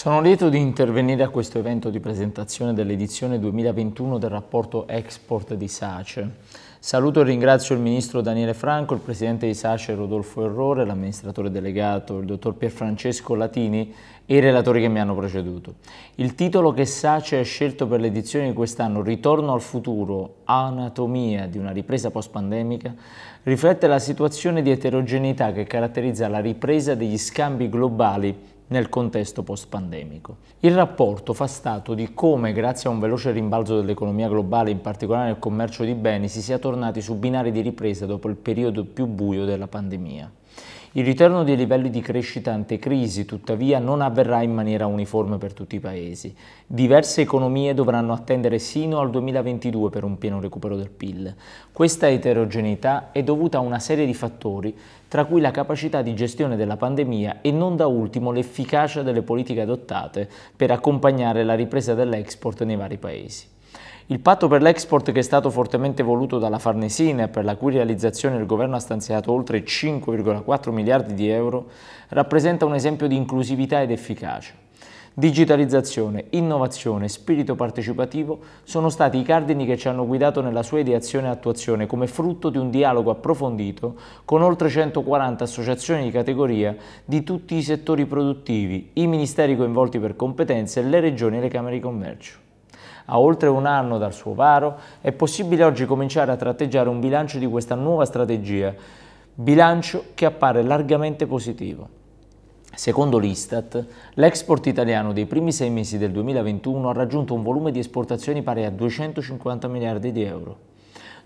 Sono lieto di intervenire a questo evento di presentazione dell'edizione 2021 del rapporto Export di SACE. Saluto e ringrazio il Ministro Daniele Franco, il Presidente di SACE Rodolfo Errore, l'amministratore delegato, il Dottor Pierfrancesco Latini e i relatori che mi hanno preceduto. Il titolo che SACE ha scelto per l'edizione di quest'anno, Ritorno al futuro, anatomia di una ripresa post-pandemica, riflette la situazione di eterogeneità che caratterizza la ripresa degli scambi globali nel contesto post-pandemico. Il rapporto fa stato di come, grazie a un veloce rimbalzo dell'economia globale, in particolare nel commercio di beni, si sia tornati su binari di ripresa dopo il periodo più buio della pandemia. Il ritorno dei livelli di crescita antecrisi, tuttavia, non avverrà in maniera uniforme per tutti i paesi. Diverse economie dovranno attendere sino al 2022 per un pieno recupero del PIL. Questa eterogeneità è dovuta a una serie di fattori, tra cui la capacità di gestione della pandemia e non da ultimo l'efficacia delle politiche adottate per accompagnare la ripresa dell'export nei vari paesi. Il patto per l'export che è stato fortemente voluto dalla Farnesina e per la cui realizzazione il governo ha stanziato oltre 5,4 miliardi di euro rappresenta un esempio di inclusività ed efficacia. Digitalizzazione, innovazione e spirito partecipativo sono stati i cardini che ci hanno guidato nella sua ideazione e attuazione come frutto di un dialogo approfondito con oltre 140 associazioni di categoria di tutti i settori produttivi, i ministeri coinvolti per competenze, le regioni e le camere di commercio. A oltre un anno dal suo varo, è possibile oggi cominciare a tratteggiare un bilancio di questa nuova strategia, bilancio che appare largamente positivo. Secondo l'Istat, l'export italiano dei primi sei mesi del 2021 ha raggiunto un volume di esportazioni pari a 250 miliardi di euro.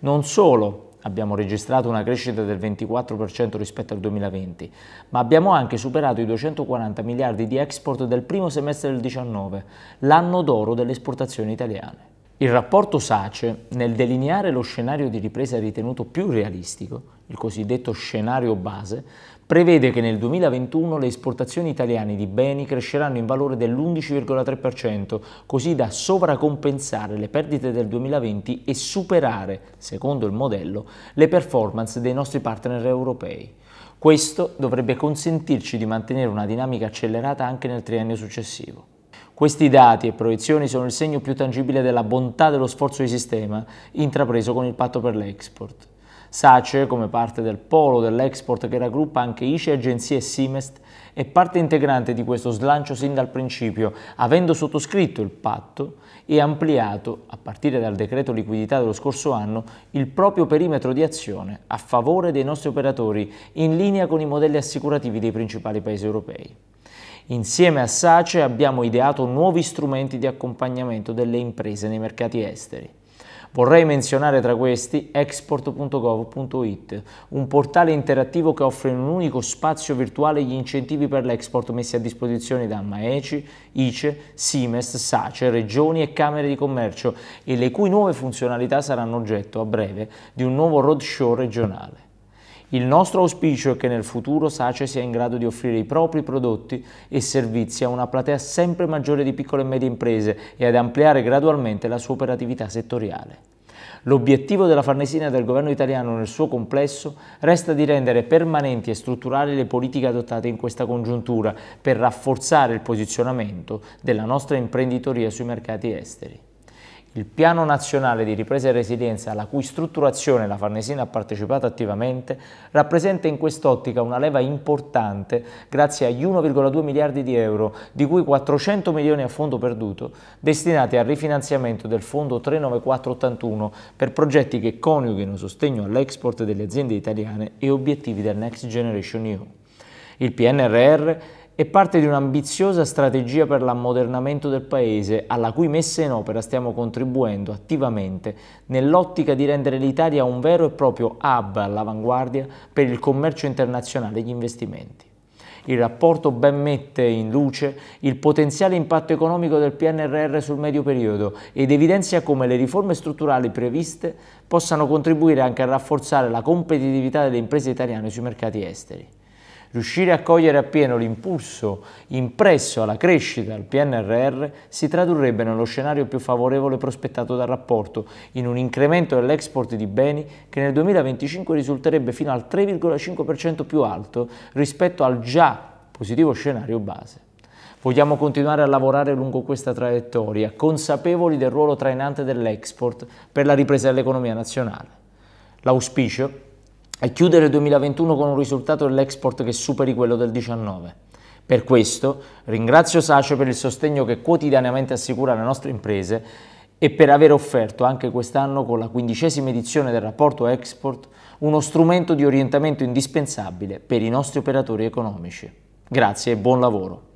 Non solo abbiamo registrato una crescita del 24% rispetto al 2020, ma abbiamo anche superato i 240 miliardi di export del primo semestre del 2019, l'anno d'oro delle esportazioni italiane. Il rapporto SACE, nel delineare lo scenario di ripresa ritenuto più realistico, il cosiddetto scenario base, prevede che nel 2021 le esportazioni italiane di beni cresceranno in valore dell'11,3%, così da sovracompensare le perdite del 2020 e superare, secondo il modello, le performance dei nostri partner europei. Questo dovrebbe consentirci di mantenere una dinamica accelerata anche nel triennio successivo. Questi dati e proiezioni sono il segno più tangibile della bontà dello sforzo di sistema intrapreso con il patto per l'export. SACE, come parte del polo dell'export che raggruppa anche ICE, agenzie e Simest, è parte integrante di questo slancio sin dal principio, avendo sottoscritto il patto e ampliato, a partire dal decreto liquidità dello scorso anno, il proprio perimetro di azione a favore dei nostri operatori, in linea con i modelli assicurativi dei principali paesi europei. Insieme a SACE abbiamo ideato nuovi strumenti di accompagnamento delle imprese nei mercati esteri. Vorrei menzionare tra questi export.gov.it, un portale interattivo che offre in un unico spazio virtuale gli incentivi per l'export messi a disposizione da MAECI, ICE, SIMES, SACE, regioni e camere di commercio e le cui nuove funzionalità saranno oggetto a breve di un nuovo roadshow regionale. Il nostro auspicio è che nel futuro SACE sia in grado di offrire i propri prodotti e servizi a una platea sempre maggiore di piccole e medie imprese e ad ampliare gradualmente la sua operatività settoriale. L'obiettivo della Farnesina e del governo italiano nel suo complesso resta di rendere permanenti e strutturali le politiche adottate in questa congiuntura per rafforzare il posizionamento della nostra imprenditoria sui mercati esteri. Il piano nazionale di ripresa e resilienza, alla cui strutturazione la Farnesina ha partecipato attivamente, rappresenta in quest'ottica una leva importante grazie agli 1,2 miliardi di euro, di cui 400 milioni a fondo perduto, destinati al rifinanziamento del fondo 39481 per progetti che coniughino sostegno all'export delle aziende italiane e obiettivi del Next Generation EU. Il PNRR è parte di un'ambiziosa strategia per l'ammodernamento del Paese, alla cui messa in opera stiamo contribuendo attivamente nell'ottica di rendere l'Italia un vero e proprio hub all'avanguardia per il commercio internazionale e gli investimenti. Il rapporto ben mette in luce il potenziale impatto economico del PNRR sul medio periodo ed evidenzia come le riforme strutturali previste possano contribuire anche a rafforzare la competitività delle imprese italiane sui mercati esteri. Riuscire a cogliere appieno l'impulso impresso alla crescita al PNRR si tradurrebbe nello scenario più favorevole prospettato dal rapporto, in un incremento dell'export di beni che nel 2025 risulterebbe fino al 3,5% più alto rispetto al già positivo scenario base. Vogliamo continuare a lavorare lungo questa traiettoria, consapevoli del ruolo trainante dell'export per la ripresa dell'economia nazionale. L'auspicio e chiudere il 2021 con un risultato dell'export che superi quello del 19. Per questo ringrazio Sacio per il sostegno che quotidianamente assicura alle nostre imprese e per aver offerto anche quest'anno con la quindicesima edizione del rapporto export uno strumento di orientamento indispensabile per i nostri operatori economici. Grazie e buon lavoro.